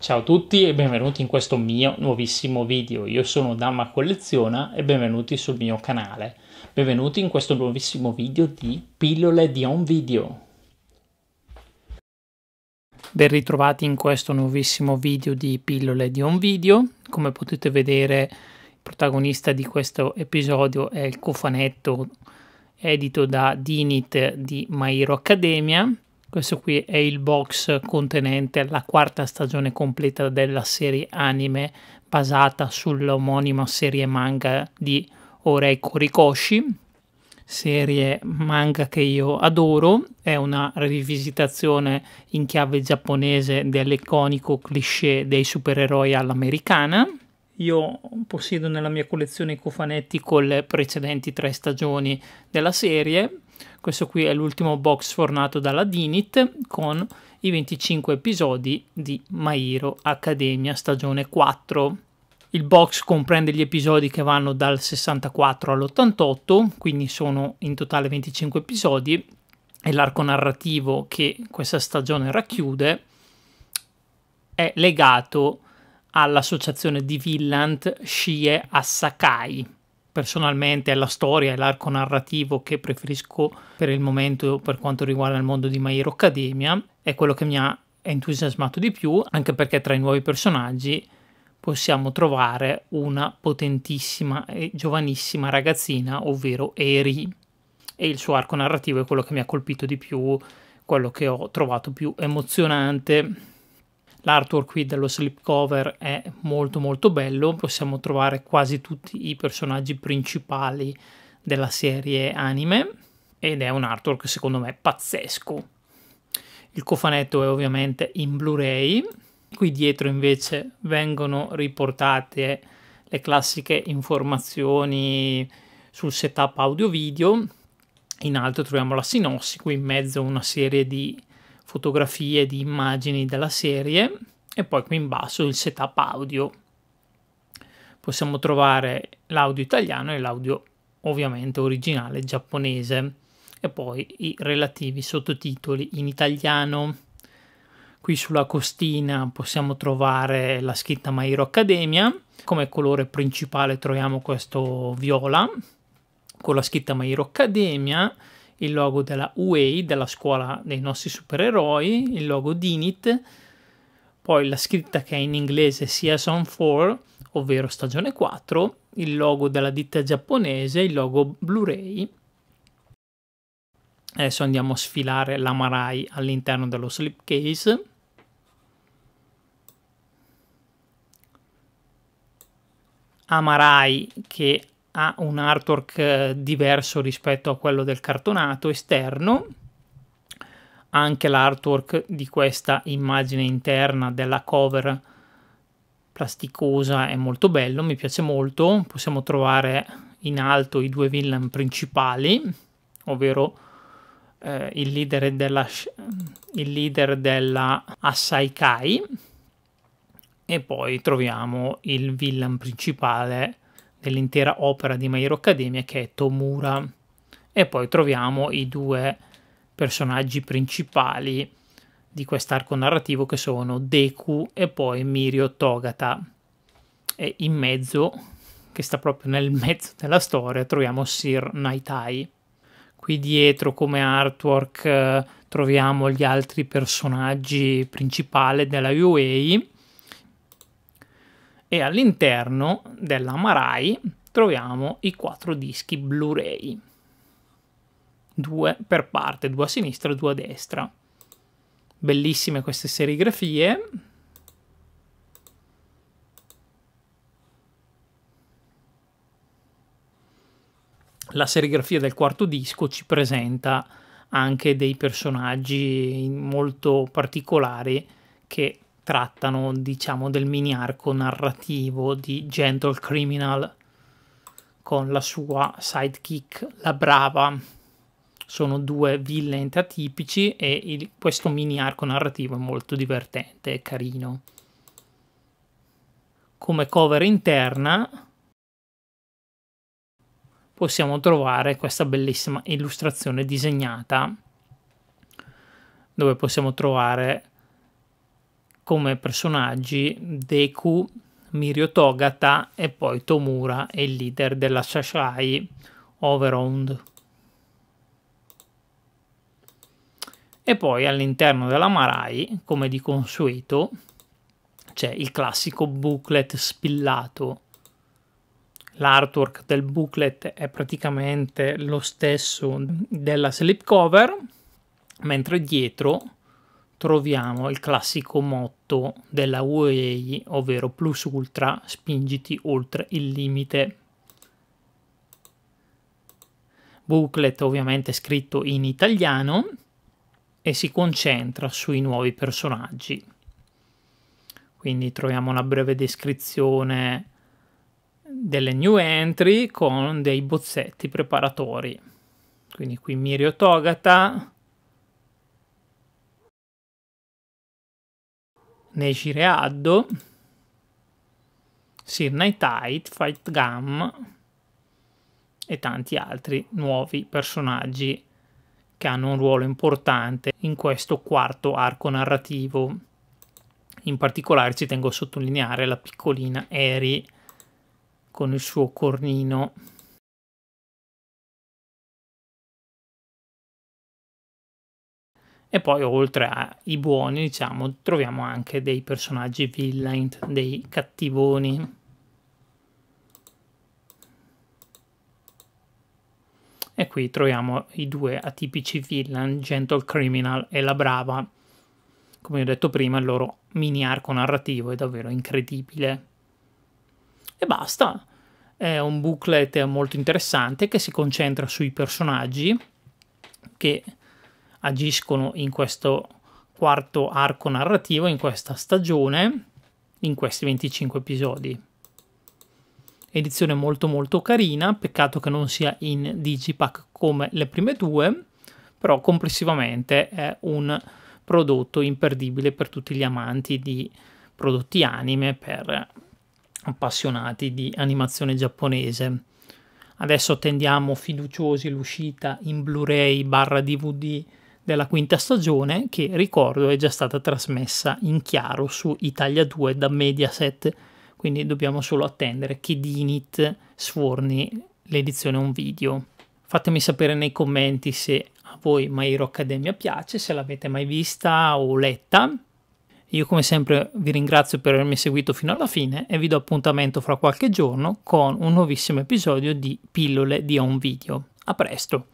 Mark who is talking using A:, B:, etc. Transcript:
A: Ciao a tutti e benvenuti in questo mio nuovissimo video. Io sono Damma Colleziona e benvenuti sul mio canale. Benvenuti in questo nuovissimo video di Pillole di On Video. Ben ritrovati in questo nuovissimo video di Pillole di On Video. Come potete vedere, il protagonista di questo episodio è il cofanetto edito da Dinit di My Hero Academia. Questo qui è il box contenente la quarta stagione completa della serie anime basata sull'omonima serie manga di Orei Korikoshi, serie manga che io adoro, è una rivisitazione in chiave giapponese dell'iconico cliché dei supereroi all'americana io possiedo nella mia collezione i cofanetti con le precedenti tre stagioni della serie. Questo qui è l'ultimo box fornato dalla Dinit con i 25 episodi di Mairo Academia stagione 4. Il box comprende gli episodi che vanno dal 64 all'88, quindi sono in totale 25 episodi, e l'arco narrativo che questa stagione racchiude è legato a all'associazione di Villant Shie Asakai. Personalmente è la storia e l'arco narrativo che preferisco per il momento per quanto riguarda il mondo di My Hero Academia, è quello che mi ha entusiasmato di più, anche perché tra i nuovi personaggi possiamo trovare una potentissima e giovanissima ragazzina, ovvero Eri, e il suo arco narrativo è quello che mi ha colpito di più, quello che ho trovato più emozionante L'artwork qui dello slipcover è molto molto bello, possiamo trovare quasi tutti i personaggi principali della serie anime ed è un artwork secondo me pazzesco. Il cofanetto è ovviamente in Blu-ray, qui dietro invece vengono riportate le classiche informazioni sul setup audio-video, in alto troviamo la sinossi, qui in mezzo una serie di fotografie di immagini della serie e poi qui in basso il setup audio. Possiamo trovare l'audio italiano e l'audio ovviamente originale giapponese e poi i relativi sottotitoli in italiano. Qui sulla costina possiamo trovare la scritta My Academia, come colore principale troviamo questo viola con la scritta My Academia il logo della UA, della scuola dei nostri supereroi, il logo DINIT, poi la scritta che è in inglese Season 4, ovvero stagione 4, il logo della ditta giapponese, il logo Blu-ray. Adesso andiamo a sfilare la Marai all'interno dello slipcase. Amarai che ha un artwork eh, diverso rispetto a quello del cartonato esterno anche l'artwork di questa immagine interna della cover plasticosa è molto bello, mi piace molto. Possiamo trovare in alto i due villain principali, ovvero eh, il, leader della, il leader della Asaikai e poi troviamo il villain principale dell'intera opera di My Hero Academia che è Tomura e poi troviamo i due personaggi principali di quest'arco narrativo che sono Deku e poi Mirio Togata e in mezzo che sta proprio nel mezzo della storia troviamo Sir Naitai qui dietro come artwork eh, troviamo gli altri personaggi principali della UA e all'interno della Marai troviamo i quattro dischi Blu-ray, due per parte, due a sinistra e due a destra. Bellissime queste serigrafie. La serigrafia del quarto disco ci presenta anche dei personaggi molto particolari che trattano, diciamo, del mini arco narrativo di Gentle Criminal con la sua sidekick, la brava. Sono due villain atipici e il, questo mini arco narrativo è molto divertente e carino. Come cover interna possiamo trovare questa bellissima illustrazione disegnata dove possiamo trovare come personaggi Deku, Mirio Togata e poi Tomura è il leader della Shashai Overound. E poi all'interno della Marai, come di consueto, c'è il classico booklet spillato. L'artwork del booklet è praticamente lo stesso della slipcover, mentre dietro troviamo il classico motto della UEA, ovvero plus ultra, spingiti oltre il limite. Booklet ovviamente scritto in italiano e si concentra sui nuovi personaggi. Quindi troviamo una breve descrizione delle new entry con dei bozzetti preparatori. Quindi qui Mirio Togata, Necireaddo, Sir Nightite, Fight Gum e tanti altri nuovi personaggi che hanno un ruolo importante in questo quarto arco narrativo. In particolare ci tengo a sottolineare la piccolina Eri con il suo cornino E poi oltre ai buoni, diciamo, troviamo anche dei personaggi villain, dei cattivoni. E qui troviamo i due atipici villain, Gentle Criminal e La Brava. Come ho detto prima, il loro mini arco narrativo è davvero incredibile. E basta. È un booklet molto interessante che si concentra sui personaggi che agiscono in questo quarto arco narrativo, in questa stagione, in questi 25 episodi. Edizione molto molto carina, peccato che non sia in Digipack come le prime due, però complessivamente è un prodotto imperdibile per tutti gli amanti di prodotti anime, per appassionati di animazione giapponese. Adesso attendiamo fiduciosi l'uscita in Blu-ray barra DVD della quinta stagione che, ricordo, è già stata trasmessa in chiaro su Italia 2 da Mediaset, quindi dobbiamo solo attendere che Dinit sforni l'edizione un video. Fatemi sapere nei commenti se a voi My Hero Academia piace, se l'avete mai vista o letta. Io come sempre vi ringrazio per avermi seguito fino alla fine e vi do appuntamento fra qualche giorno con un nuovissimo episodio di Pillole di On Video. A presto!